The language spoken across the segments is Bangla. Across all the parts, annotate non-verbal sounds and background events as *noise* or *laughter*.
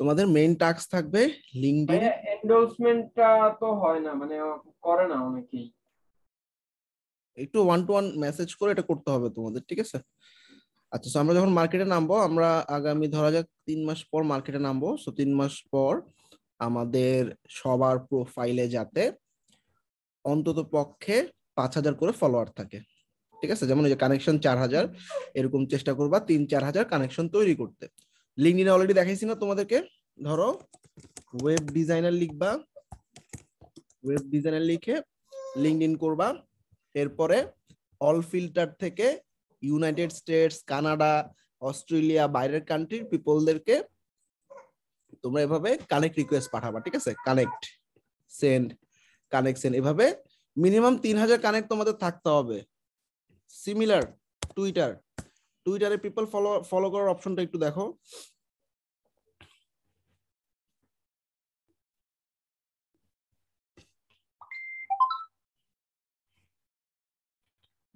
তোমাদের মেইন টাস্ক থাকবে লিংকডইন মানে এন্ডোর্সমেন্টটা তো হয় না মানে করে না অনেকেই একটু ওয়ান টু ওয়ান মেসেজ করে এটা করতে হবে তোমাদের ঠিক আছে আচ্ছা সো আমরা যখন মার্কেটে নামবো আমরা আগামী ধরা যাক তিন মাস পর মার্কেটে নামবো সো তিন মাস পর আমাদের সবার প্রোফাইলে যাতে অন্তত পক্ষে পাঁচ হাজার করে ফলোয়ার থাকে ঠিক আছে যেমন যে কানেকশন চার হাজার এরকম চেষ্টা করবা তিন চার হাজার কানেকশন তৈরি করতে লিঙ্কডিনে অলরেডি দেখাইছি না তোমাদেরকে ধরো ওয়েব ডিজাইনার লিখবা ওয়েব ডিজাইনার লিখে লিঙ্কডিন করবা এরপরে অল ফিল্টার থেকে ইউনাইটেড স্টেটস কানাডা অস্ট্রেলিয়া বাইরের কান্ট্রির পিপলদেরকে তোমরা এভাবে কানেক্ট রিকোয়েস্ট পাঠাবা ঠিক আছে কানেক্ট সেন্ড কানেকশন এভাবে মিনিমাম তিন হাজার কানেক্ট তোমাদের থাকতে হবে সিমিলার টুইটার টুইটারে পিপল ফলো ফলো করার অপশনটা একটু দেখো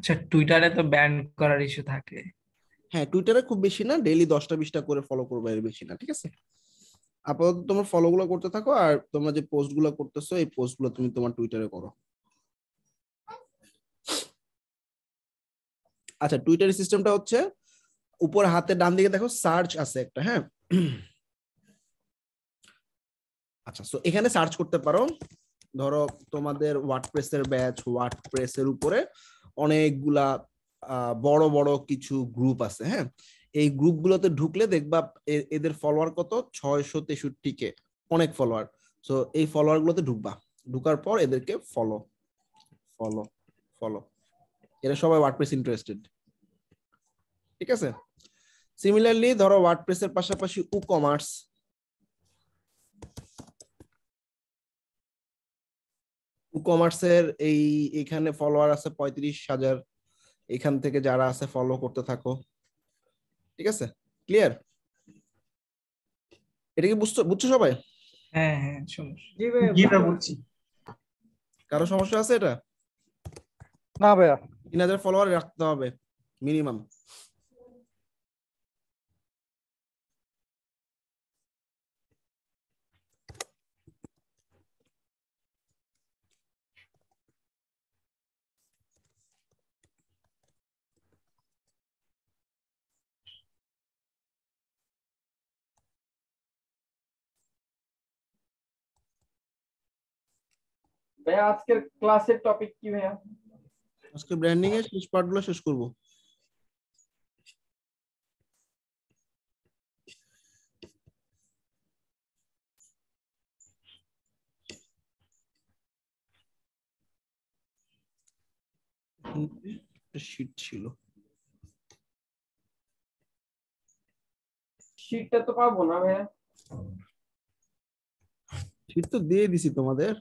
আচ্ছা টুইটারে তো ব্যান করার ইস্যু থাকে হ্যাঁ টুইটারে খুব বেশি না ডেইলি দশটা বিশটা করে ফলো করবে এর বেশি না ঠিক আছে আপাতত তোমার ফলো গুলো করতে থাকো আর তোমরা যে পোস্ট গুলো করতেছো এই পোস্ট গুলো তুমি তোমার টুইটারে করো আচ্ছা টুইটারের সিস্টেমটা হচ্ছে উপর হাতের ডান দিকে দেখো সার্চ আছে একটা হ্যাঁ আচ্ছা সো এখানে সার্চ করতে পারো ধরো তোমাদের ওয়ার্ডপ্রেসের ব্যাচ ওয়ার্ডপ্রেসের উপরে অনেকগুলা বড় বড় কিছু গ্রুপ আছে হ্যাঁ এই গ্রুপগুলোতে ঢুকলে দেখবা এদের ফলোয়ার কত ছয়শো তেষট্টি কে অনেক ফলোয়ার সো এই ফলোয়ার গুলোতে ঢুকবা ঢুকার পর এদেরকে ফলো ফলো ফলো এরা সবাই ওয়ার্ডপ্রেস ইন্টারেস্টেড ঠিক আছে সিমিলারলি ধরো ওয়ার্ডপ্রেসের পাশাপাশি উ কমার্স কমার্সের এই এখানে ফলোয়ার আছে পঁয়ত্রিশ হাজার এখান থেকে যারা আছে ফলো করতে থাকো ঠিক আছে ক্লিয়ার এটা কি বুঝছো বুঝছো সবাই হ্যাঁ হ্যাঁ জি কারো সমস্যা আছে এটা না ভাইয়া তিন হাজার ফলোয়ার রাখতে হবে মিনিমাম ভাইয়া আজকের ক্লাসের টপিক কি ভাইয়া আজকে ব্র্যান্ডিং এর শেষ পার্টগুলো শেষ করব শীট ছিল শীটটা তো পাবো না ভাইয়া শীট তো দিয়ে দিছি তোমাদের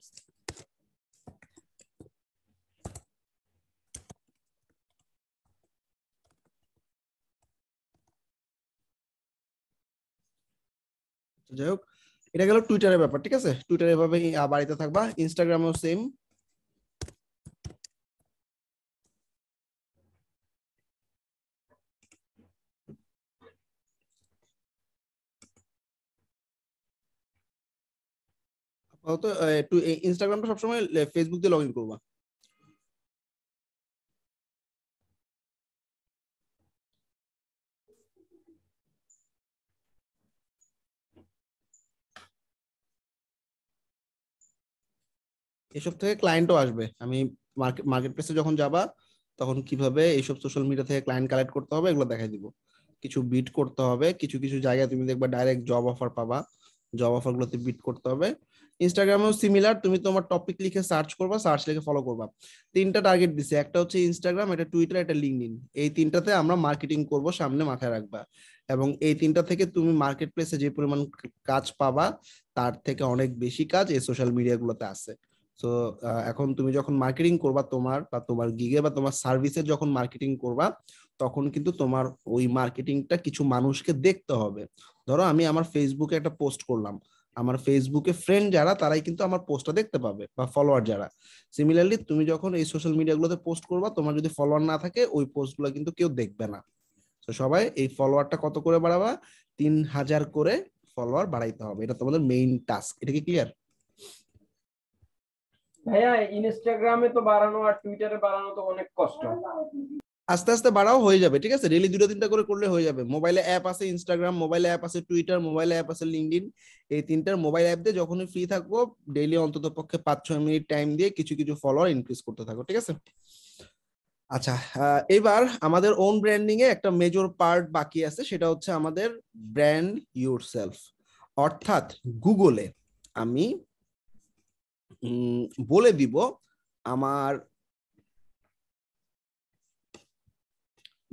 যাই হোক এটা গেল টুইটারের ব্যাপার ঠিক আছে টুইটারে এভাবে বাড়িতে থাকবা ইনস্টাগ্রামেও সেম ইনস্টাগ্রামটা সবসময় ফেসবুক দিয়ে লগ ইন করবা এসব থেকে ক্লায়েন্টও আসবে আমি মার্কেট প্লেসে যখন যাবা তখন কিভাবে এইসব সোশ্যাল মিডিয়া থেকে ক্লায়েন্ট কালেক্ট করতে হবে এগুলো দেখাই দিব কিছু বিট করতে হবে কিছু কিছু জায়গায় তুমি দেখবা ডাইরেক্ট জব অফার পাবা জব অফার গুলোতে বিট করতে হবে ইনস্টাগ্রামেও সিমিলার তুমি তোমার টপিক লিখে সার্চ করবা সার্চ লিখে ফলো করবা তিনটা টার্গেট দিছে একটা হচ্ছে ইনস্টাগ্রাম এটা টুইটার এটা লিঙ্কডিন এই তিনটাতে আমরা মার্কেটিং করব সামনে মাথায় রাখবা এবং এই তিনটা থেকে তুমি মার্কেট প্লেসে যে পরিমাণ কাজ পাবা তার থেকে অনেক বেশি কাজ এই সোশ্যাল মিডিয়াগুলোতে আছে সো এখন তুমি যখন মার্কেটিং করবা তোমার বা তোমার গিগে বা তোমার সার্ভিসের যখন মার্কেটিং করবা তখন কিন্তু তোমার ওই মার্কেটিংটা কিছু মানুষকে দেখতে হবে ধরো আমি আমার ফেসবুকে একটা পোস্ট করলাম আমার ফেসবুকে ফ্রেন্ড যারা তারাই কিন্তু আমার পোস্টটা দেখতে পাবে বা ফলোয়ার যারা সিমিলারলি তুমি যখন এই সোশ্যাল মিডিয়াগুলোতে পোস্ট করবা তোমার যদি ফলোয়ার না থাকে ওই পোস্টগুলো কিন্তু কেউ দেখবে না তো সবাই এই ফলোয়ারটা কত করে বাড়াবা তিন হাজার করে ফলোয়ার বাড়াইতে হবে এটা তোমাদের মেইন টাস্ক এটা কি ক্লিয়ার ভাইয়া ইনস্টাগ্রামে তো বাড়ানো আর টুইটারে বাড়ানো তো অনেক কষ্ট আস্তে আস্তে বাড়াও হয়ে যাবে ঠিক আছে ডেলি দুটো তিনটা করে করলে হয়ে যাবে মোবাইলে অ্যাপ আছে ইনস্টাগ্রাম মোবাইলে অ্যাপ আছে টুইটার মোবাইলে অ্যাপ আছে লিঙ্কডিন এই তিনটার মোবাইল অ্যাপ দিয়ে যখনই ফ্রি থাকবো ডেইলি অন্তত পক্ষে পাঁচ ছয় মিনিট টাইম দিয়ে কিছু কিছু ফলোয়ার ইনক্রিজ করতে থাকো ঠিক আছে আচ্ছা এবার আমাদের ওন ব্র্যান্ডিং এ একটা মেজর পার্ট বাকি আছে সেটা হচ্ছে আমাদের ব্র্যান্ড ইউর সেলফ অর্থাৎ গুগলে আমি বলে দিব আমার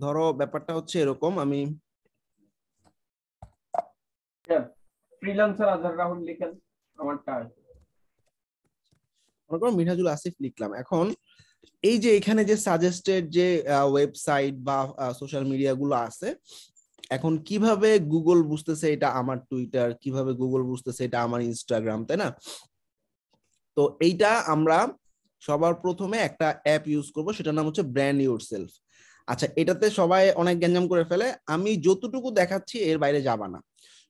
ধরো ব্যাপারটা হচ্ছে এরকম আমি করো মিনহাজুল আসিফ লিখলাম এখন এই যে এখানে যে সাজেস্টেড যে ওয়েবসাইট বা সোশ্যাল মিডিয়া গুলো আছে এখন কিভাবে গুগল বুঝতেছে এটা আমার টুইটার কিভাবে গুগল বুঝতেছে এটা আমার ইনস্টাগ্রাম তাই না তো এইটা আমরা সবার প্রথমে একটা অ্যাপ ইউজ করব সেটার নাম হচ্ছে ব্র্যান্ড ইউর সেলফ আচ্ছা এটাতে সবাই অনেক গ্যাঞ্জাম করে ফেলে আমি যতটুকু দেখাচ্ছি এর বাইরে যাবা না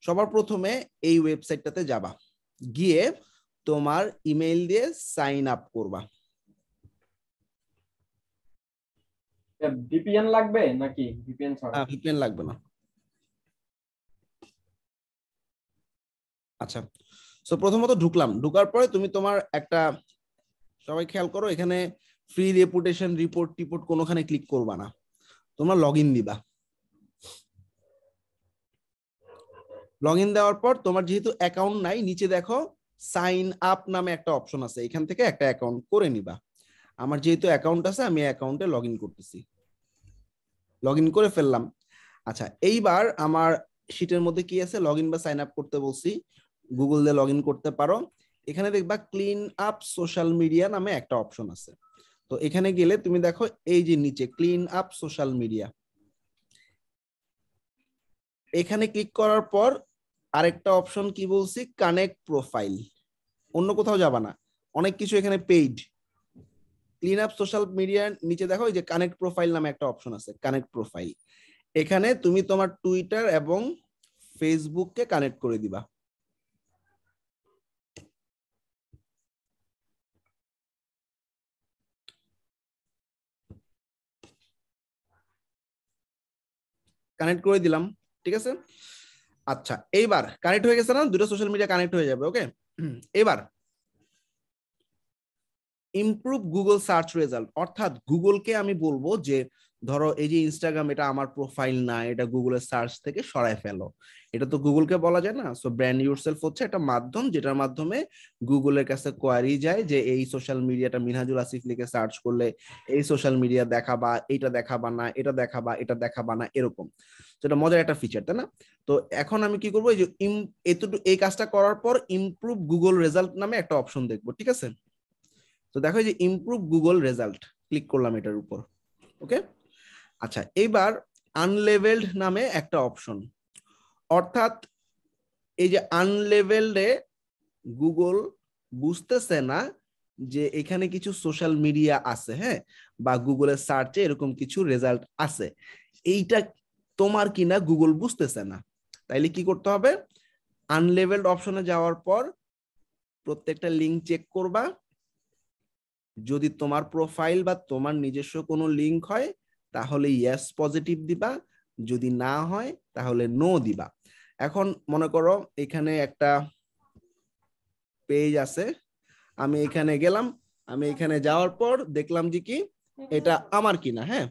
সবার প্রথমে এই ওয়েবসাইটটাতে যাবা গিয়ে তোমার ইমেইল দিয়ে সাইন আপ করবা ভিপিএন আচ্ছা, লাগবে নাকি ভিপিএন ছাড়া ভিপিএন লাগবে না আচ্ছা সো প্রথমত ঢুকলাম ঢুকার পরে তুমি তোমার একটা সবাই খেয়াল করো এখানে ফ্রি রেপুটেশন রিপোর্ট টিপোর্ট কোনোখানে ক্লিক করবা না তোমরা লগ ইন দিবা লগ ইন দেওয়ার পর তোমার যেহেতু অ্যাকাউন্ট নাই নিচে দেখো সাইন আপ নামে একটা অপশন আছে এখান থেকে একটা অ্যাকাউন্ট করে নিবা আমার যেহেতু অ্যাকাউন্ট আছে আমি অ্যাকাউন্টে লগ ইন করতেছি লগ ইন করে ফেললাম আচ্ছা এইবার আমার শিটের মধ্যে কি আছে লগ ইন বা সাইন আপ করতে বলছি গুগল দিয়ে লগ করতে পারো এখানে দেখবা ক্লিন আপ সোশ্যাল মিডিয়া নামে একটা অপশন আছে তো এখানে গেলে তুমি দেখো এই যে নিচে ক্লিন আপ সোশ্যাল মিডিয়া এখানে ক্লিক করার পর আরেকটা অপশন কি বলছি কানেক্ট প্রোফাইল অন্য কোথাও যাবা না অনেক কিছু এখানে পেইড ক্লিন আপ সোশ্যাল মিডিয়ার নিচে দেখো এই যে কানেক্ট প্রোফাইল নামে একটা অপশন আছে কানেক্ট প্রোফাইল এখানে তুমি তোমার টুইটার এবং ফেসবুককে কানেক্ট করে দিবা কানেক্ট করে দিলাম ঠিক আছে আচ্ছা এইবার কানেক্ট হয়ে গেছে না দুটো সোশ্যাল মিডিয়া কানেক্ট হয়ে যাবে ওকে *clears throat* এবার ইমপ্রুভ গুগল সার্চ রেজাল্ট অর্থাৎ গুগলকে আমি বলবো যে ধরো এই যে ইনস্টাগ্রাম এটা আমার প্রোফাইল না এটা গুগলের সার্চ থেকে সরায় ফেলো এটা তো গুগলকে বলা যায় না সো ব্র্যান্ড ইউরসেলফ হচ্ছে একটা মাধ্যম যেটার মাধ্যমে গুগলের কাছে কোয়ারি যায় যে এই সোশ্যাল মিডিয়াটা মিনহাজুল আসিফ লিখে সার্চ করলে এই সোশ্যাল মিডিয়া দেখাবা এটা দেখাবা না এটা দেখাবা এটা দেখাবা না এরকম এটা মজার একটা ফিচার তাই না তো এখন আমি কি করবো এই যে এতটুকু এই কাজটা করার পর ইমপ্রুভ গুগল রেজাল্ট নামে একটা অপশন দেখবো ঠিক আছে তো দেখো যে ইমপ্রুভ গুগল রেজাল্ট ক্লিক করলাম এটার উপর ওকে আচ্ছা এবার আনলেভেলড নামে একটা অপশন অর্থাৎ এই যে আনলেভেলডে গুগল বুঝতেছে না যে এখানে কিছু সোশ্যাল মিডিয়া আছে হ্যাঁ বা গুগলের সার্চে এরকম কিছু রেজাল্ট আছে এইটা তোমার কিনা গুগল বুঝতেছে না তাইলে কি করতে হবে আনলেভেলড অপশনে যাওয়ার পর প্রত্যেকটা লিঙ্ক চেক করবা যদি তোমার প্রোফাইল বা তোমার নিজস্ব কোনো লিঙ্ক হয় তাহলে ইয়েস পজিটিভ দিবা যদি না হয় তাহলে নো দিবা এখন মনে করো এখানে একটা পেজ আছে আমি এখানে গেলাম আমি এখানে যাওয়ার পর দেখলাম যে কি এটা আমার কিনা হ্যাঁ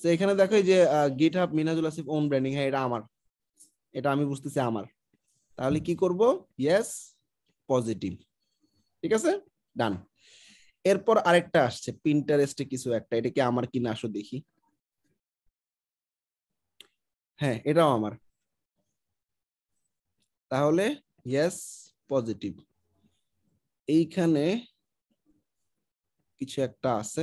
তো এখানে দেখো যে GitHub Minajul Asif own branding হ্যাঁ এটা আমার এটা আমি বুঝতেছি আমার তাহলে কি করব ইয়েস পজিটিভ ঠিক আছে ডান এরপর আরেকটা আসছে পিন্টারেস্টে কিছু একটা এটা কি আমার না আসো দেখি হ্যাঁ এটাও আমার তাহলে ইয়েস পজিটিভ এইখানে কিছু একটা আছে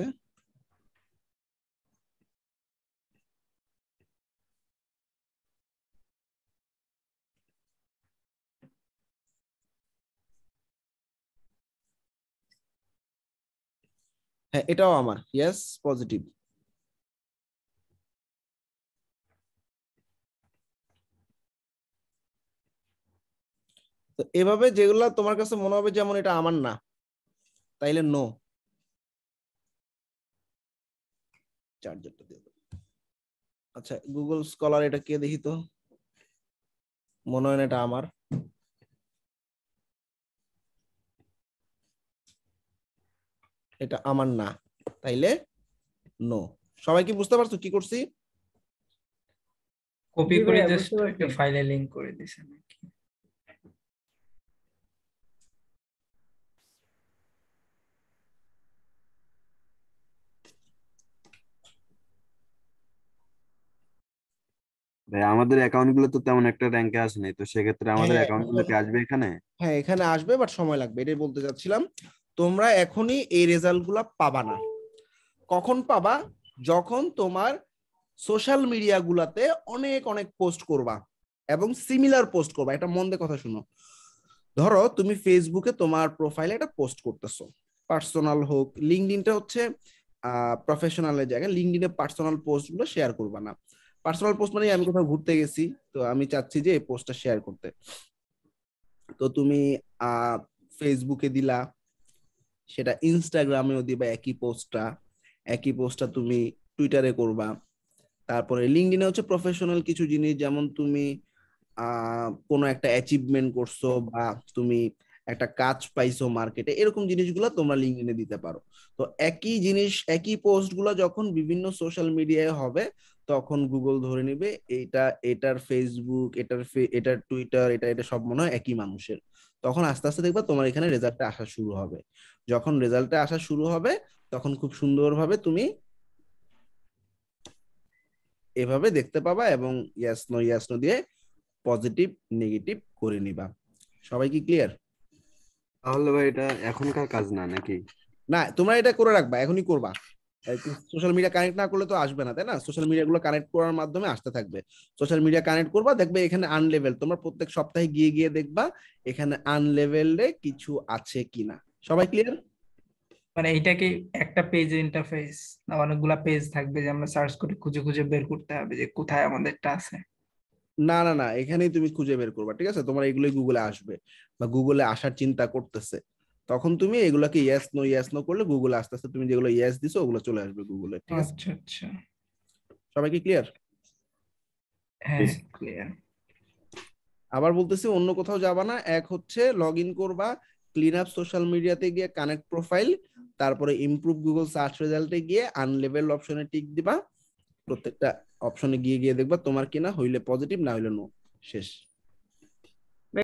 হ্যাঁ এটাও আমার ইয়েস পজিটিভ তো এভাবে যেগুলা তোমার কাছে মনে হবে যেমন এটা আমার না তাইলে নো চার্জারটা দিয়ে আচ্ছা গুগল স্কলার এটা কে দেখিত মনে হয় না এটা আমার এটা আমার না তাইলে নো সবাই কি বুঝতে পারছো কি করছি কপি করে জাস্ট ফাইলে লিংক করে দিয়েছেন ভাই আমাদের অ্যাকাউন্ট গুলো তো তেমন একটা র্যাঙ্কে আসে নাই তো সেক্ষেত্রে আমাদের অ্যাকাউন্ট গুলো কি আসবে এখানে হ্যাঁ এখানে আসবে বাট সময় লাগবে এটাই বলতে চাচ্ছিলাম তোমরা এখনই এই রেজাল্টগুলো পাবা না কখন পাবা যখন তোমার সোশ্যাল গুলাতে অনেক অনেক পোস্ট করবা এবং সিমিলার পোস্ট করবা এটা মন দিয়ে কথা শুনো ধরো তুমি ফেসবুকে তোমার প্রোফাইলে এটা পোস্ট করতেছো পার্সোনাল হোক লিঙ্কডিনটা হচ্ছে প্রফেশনালের জায়গায় লিঙ্কডিনে পার্সোনাল পোস্টগুলো শেয়ার করবা না পার্সোনাল পোস্ট মানে আমি কোথাও ঘুরতে গেছি তো আমি চাচ্ছি যে এই পোস্টটা শেয়ার করতে তো তুমি ফেসবুকে দিলা সেটা ইনস্টাগ্রামেও দিবা একই পোস্টটা একই পোস্টটা তুমি টুইটারে করবা তারপরে লিঙ্কডিনে হচ্ছে প্রফেশনাল কিছু জিনিস যেমন তুমি কোনো একটা অ্যাচিভমেন্ট করছো বা তুমি একটা কাজ পাইছো মার্কেটে এরকম জিনিসগুলো তোমরা লিঙ্কডিনে দিতে পারো তো একই জিনিস একই পোস্টগুলো যখন বিভিন্ন সোশ্যাল মিডিয়ায় হবে তখন গুগল ধরে নিবে এটা এটার ফেসবুক এটার এটার টুইটার এটা এটা সব মনে হয় একই মানুষের তখন আস্তে আস্তে দেখবা তোমার এখানে রেজাল্টটা আসা শুরু হবে যখন রেজাল্টটা আসা শুরু হবে তখন খুব সুন্দরভাবে তুমি এভাবে দেখতে পাবা এবং ইয়াস নো ইয়াস নো দিয়ে পজিটিভ নেগেটিভ করে নিবা সবাই কি ক্লিয়ার তাহলে ভাই এটা এখনকার কাজ না নাকি না তোমরা এটা করে রাখবা এখনই করবা সোশ্যাল মিডিয়া কানেক্ট না করলে তো আসবে না তাই না সোশ্যাল মিডিয়া গুলো কানেক্ট করার মাধ্যমে আসতে থাকবে সোশ্যাল মিডিয়া কানেক্ট করবা দেখবে এখানে আনলেভেল তোমরা প্রত্যেক সপ্তাহে গিয়ে গিয়ে দেখবা এখানে আনলেভেলে কিছু আছে কিনা সবাই ক্লিয়ার মানে এটা কি একটা পেজ ইন্টারফেস না অনেকগুলা পেজ থাকবে যে আমরা সার্চ করে খুঁজে খুঁজে বের করতে হবে যে কোথায় আমাদেরটা আছে না না না এখানেই তুমি খুঁজে বের করবা ঠিক আছে তোমার এগুলোই গুগলে আসবে বা গুগলে আসার চিন্তা করতেছে তখন তুমি এগুলাকে ইয়েস নো ইয়েস নো করলে গুগল আস্তে আস্তে তুমি যেগুলো ইয়েস দিছো ওগুলো চলে আসবে গুগলে ঠিক আছে আচ্ছা আচ্ছা সবাই ক্লিয়ার আবার বলতেছি অন্য কোথাও যাবা না এক হচ্ছে লগ ইন করবা ক্লিন আপ সোশ্যাল মিডিয়াতে গিয়ে কানেক্ট প্রোফাইল তারপরে ইমপ্রুভ গুগল সার্চ রেজাল্টে গিয়ে আনলেভেল অপশনে টিক দিবা প্রত্যেকটা অপশনে গিয়ে গিয়ে দেখবা তোমার কিনা হইলে পজিটিভ না হইলে নো শেষ